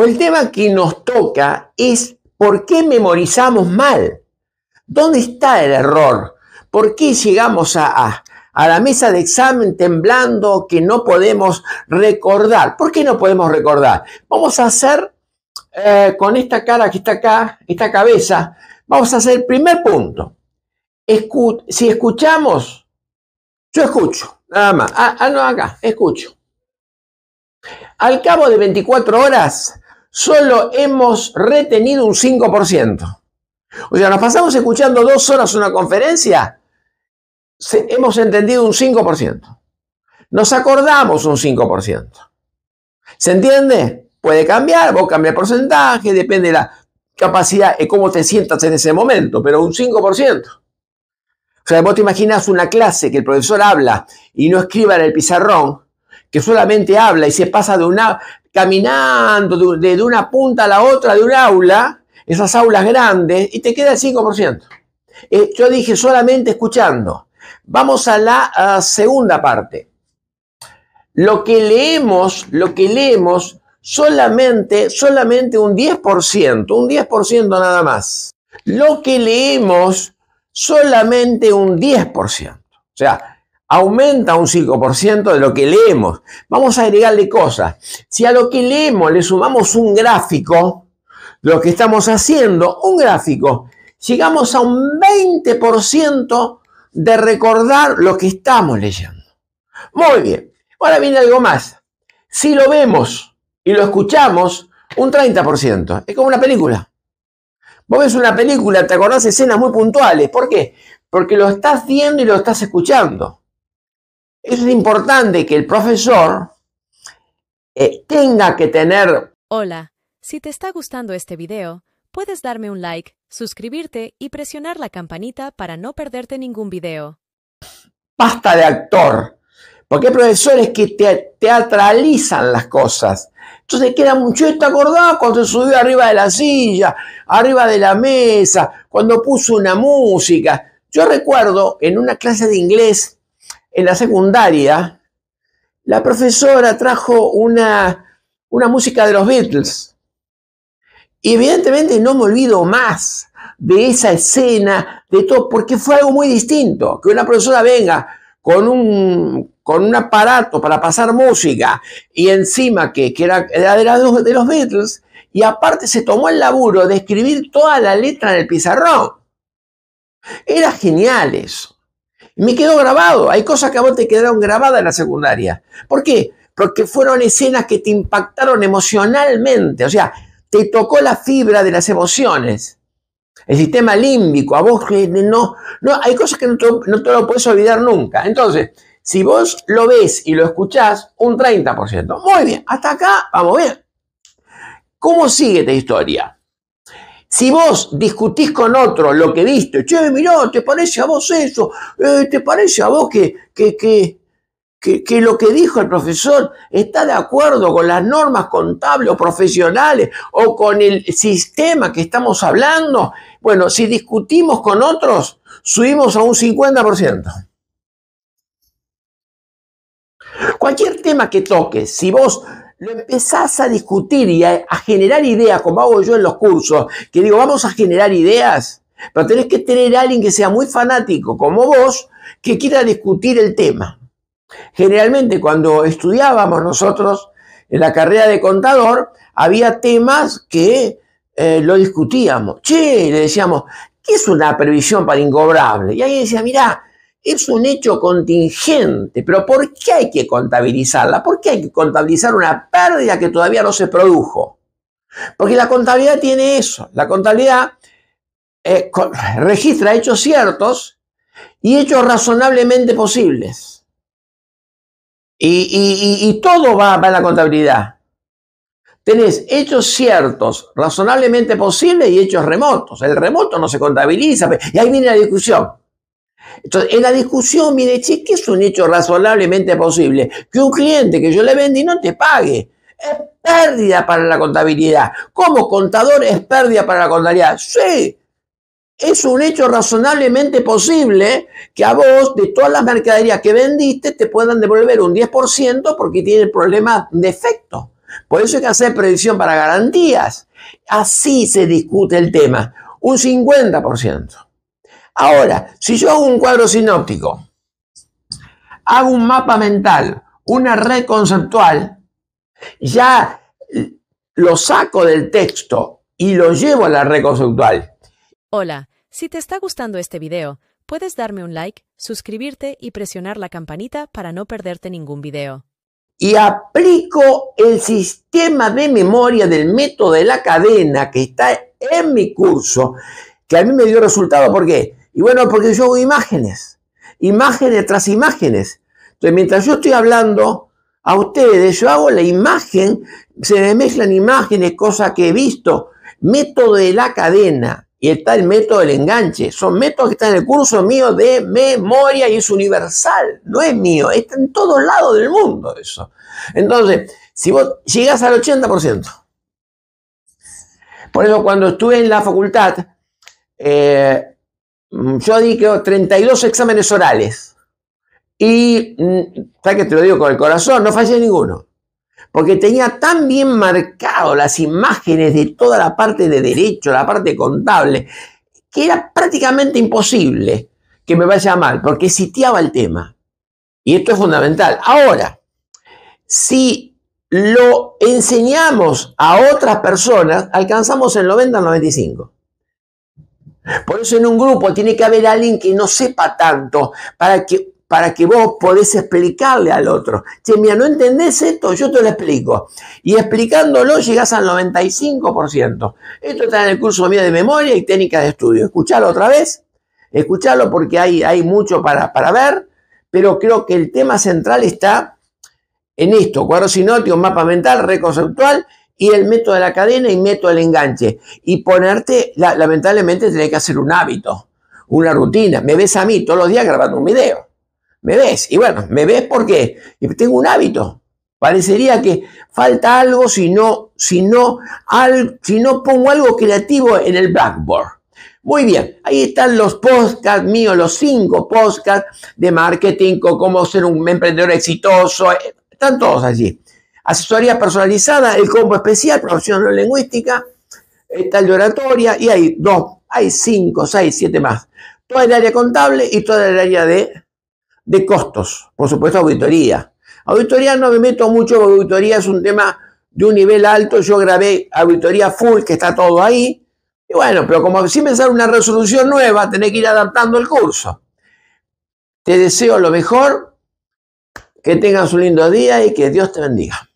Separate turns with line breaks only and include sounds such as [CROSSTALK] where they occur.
Pues el tema que nos toca es por qué memorizamos mal. ¿Dónde está el error? ¿Por qué llegamos a, la mesa de examen temblando que no podemos recordar? ¿Por qué no podemos recordar? Vamos a hacer eh, con esta cara que está acá, esta cabeza, vamos a hacer el primer punto. si escuchamos, yo escucho, nada más. ah, ah no, acá, escucho. Al cabo de 24 horas, solo hemos retenido un 5%. O sea, nos pasamos escuchando dos horas una conferencia, hemos entendido un 5%. Nos acordamos un 5%. ¿Se entiende? Puede cambiar, vos cambia porcentaje, depende de la capacidad, y eh, cómo te sientas en ese momento, pero un 5%. O sea, vos te imaginas una clase que el profesor habla y no escriba en el pizarrón, que solamente habla y se pasa de una, caminando de, una punta a la otra de un aula, esas aulas grandes, y te queda el 5%. Eh, yo dije solamente escuchando. Vamos a la segunda parte. Lo que leemos, lo que leemos, solamente, solamente un 10%, un 10% nada más. Lo que leemos, solamente un 10%. O sea, aumenta un 5% de lo que leemos. Vamos a agregarle cosas. Si a lo que leemos le sumamos un gráfico, lo que estamos haciendo, un gráfico, llegamos a un 20% de recordar lo que estamos leyendo. Muy bien, ahora viene algo más. Si lo vemos y lo escuchamos, un 30%. Es como una película. Vos ves una película, te acordás de escenas muy puntuales. ¿Por qué? Porque lo estás viendo y lo estás escuchando es importante que el profesor eh, tenga que tener... Hola, si te está gustando este video, puedes darme un like, suscribirte y presionar la campanita para no perderte ningún video. Pasta de actor, porque hay profesores que te, teatralizan las cosas. Entonces queda mucho, ¿te acordado cuando se subió arriba de la silla, arriba de la mesa, cuando puso una música? Yo recuerdo en una clase de inglés en la secundaria, la profesora trajo una, una música de los Beatles. Y evidentemente no me olvido más de esa escena, de todo, porque fue algo muy distinto. Que una profesora venga con un, con un aparato para pasar música y encima que, era, de, los, de los Beatles, y aparte se tomó el laburo de escribir toda la letra en el pizarrón. Era genial eso. Me quedó grabado. Hay cosas que a vos te quedaron grabadas en la secundaria. ¿Por qué? Porque fueron escenas que te impactaron emocionalmente. O sea, te tocó la fibra de las emociones. El sistema límbico, a vos no, no hay cosas que no te, lo puedes olvidar nunca. Entonces, si vos lo ves y lo escuchás, un 30%. Muy bien, hasta acá, vamos bien. ¿Cómo sigue esta historia? Si vos discutís con otros lo que viste, che, mirá, ¿te parece a vos eso? Eh, ¿Te parece a vos que, que, que, que, que, lo que dijo el profesor está de acuerdo con las normas contables o profesionales o con el sistema que estamos hablando. Bueno, si discutimos con otros, subimos a un 50%. Cualquier tema que toques, si vos lo empezás a discutir y a, generar ideas, como hago yo en los cursos, que digo, vamos a generar ideas, pero tenés que tener a alguien que sea muy fanático como vos, que quiera discutir el tema. Generalmente cuando estudiábamos nosotros en la carrera de contador, había temas que eh, lo discutíamos. Che, le decíamos, ¿qué es una previsión para incobrable? Y alguien decía, mirá, es un hecho contingente, pero ¿por qué hay que contabilizarla? ¿Por qué hay que contabilizar una pérdida que todavía no se produjo? Porque la contabilidad tiene eso, la contabilidad eh, [LAUGHS] registra hechos ciertos y hechos razonablemente posibles. Y, todo va, va la contabilidad. Tenés hechos ciertos, razonablemente posibles y hechos remotos. El remoto no se contabiliza. Y ahí viene la discusión. Entonces, en la discusión mire, che, que es un hecho razonablemente posible que un cliente que yo le vendí no te pague. Es pérdida para la contabilidad. Como contador es pérdida para la contabilidad. Sí, es un hecho razonablemente posible que a vos, de todas las mercaderías que vendiste, te puedan devolver un 10% porque tiene problemas de efecto. Por eso hay que hacer predicción para garantías. Así se discute el tema. Un 50%. Ahora, si yo hago un cuadro sinóptico, hago un mapa mental, una red conceptual, ya lo saco del texto y lo llevo a la red conceptual. Hola, si te está gustando este video, puedes darme un like, suscribirte y presionar la campanita para no perderte ningún video. Y aplico el sistema de memoria del método de la cadena que está en mi curso, que a mí me dio resultado ¿por porque y bueno, porque yo hago imágenes, imágenes tras imágenes. Entonces, mientras yo estoy hablando a ustedes, yo hago la imagen, se me mezclan imágenes, cosas que he visto, método de la cadena. Y está el método del enganche. Son métodos que están en el curso mío de memoria y es universal. No es mío. Está en todos lados del mundo eso. Entonces, si vos llegás al 80%. Por eso cuando estuve en la facultad, eh, Mm, yo di creo, 32 exámenes orales. Y, ya mm, que te lo digo con el corazón, no fallé ninguno. Porque tenía tan bien marcado las imágenes de toda la parte de derecho, la parte contable, que era prácticamente imposible que me vaya mal, porque sitiaba el tema. Y esto es fundamental. Ahora, si lo enseñamos a otras personas, alcanzamos el 90-95. Por eso en un grupo tiene que haber alguien que no sepa tanto para que, para que vos podés explicarle al otro. Che, mira, ¿no entendés esto? Yo te lo explico. Y explicándolo llegás al 95%. Esto está en el curso mío de memoria y técnica de estudio. Escuchalo otra vez, escuchalo porque hay, mucho para, para ver, pero creo que el tema central está en esto, cuadro sinótico, mapa mental, reconceptual y el método de la cadena y meto el enganche. Y ponerte, lamentablemente, tenés que hacer un hábito, una rutina. Me ves a mí todos los días grabando un video. Me ves. Y bueno, me ves porque tengo un hábito. Parecería que falta algo si no, si no, si no pongo algo creativo en el Blackboard. Muy bien, ahí están los podcasts míos, los cinco podcasts de marketing, con cómo ser un emprendedor exitoso, están todos allí asesoría personalizada, el combo especial, profesión lingüística, tal de oratoria, y hay dos, hay cinco, seis, siete más. Toda el área contable y toda el área de, costos, por supuesto, auditoría. Auditoría no me meto mucho, porque auditoría es un tema de un nivel alto. Yo grabé auditoría full, que está todo ahí. Y bueno, pero como me sale una resolución nueva, tenés que ir adaptando el curso. Te deseo lo mejor, que tengas un lindo día y que Dios te bendiga.